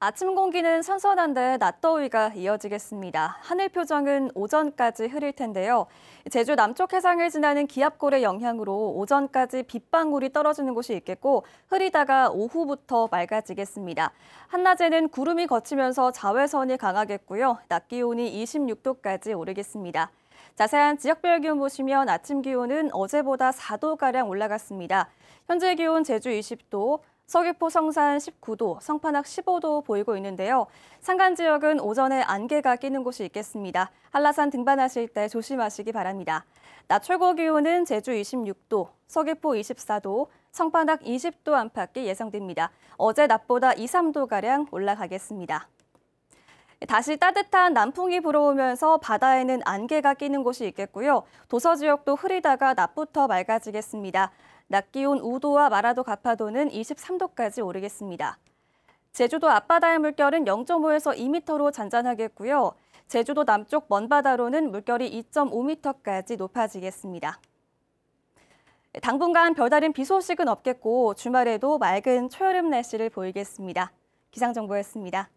아침 공기는 선선한데 낮더위가 이어지겠습니다. 하늘 표정은 오전까지 흐릴 텐데요. 제주 남쪽 해상을 지나는 기압골의 영향으로 오전까지 빗방울이 떨어지는 곳이 있겠고 흐리다가 오후부터 맑아지겠습니다. 한낮에는 구름이 걷히면서 자외선이 강하겠고요. 낮 기온이 26도까지 오르겠습니다. 자세한 지역별 기온 보시면 아침 기온은 어제보다 4도가량 올라갔습니다. 현재 기온 제주 20도, 서귀포 성산 19도, 성판악 15도 보이고 있는데요. 산간 지역은 오전에 안개가 끼는 곳이 있겠습니다. 한라산 등반하실 때 조심하시기 바랍니다. 낮 최고 기온은 제주 26도, 서귀포 24도, 성판악 20도 안팎이 예상됩니다. 어제 낮보다 2, 3도가량 올라가겠습니다. 다시 따뜻한 남풍이 불어오면서 바다에는 안개가 끼는 곳이 있겠고요. 도서 지역도 흐리다가 낮부터 맑아지겠습니다. 낮 기온 5도와 마라도 가파도는 23도까지 오르겠습니다. 제주도 앞바다의 물결은 0.5에서 2m로 잔잔하겠고요. 제주도 남쪽 먼바다로는 물결이 2.5m까지 높아지겠습니다. 당분간 별다른 비 소식은 없겠고 주말에도 맑은 초여름 날씨를 보이겠습니다. 기상정보였습니다.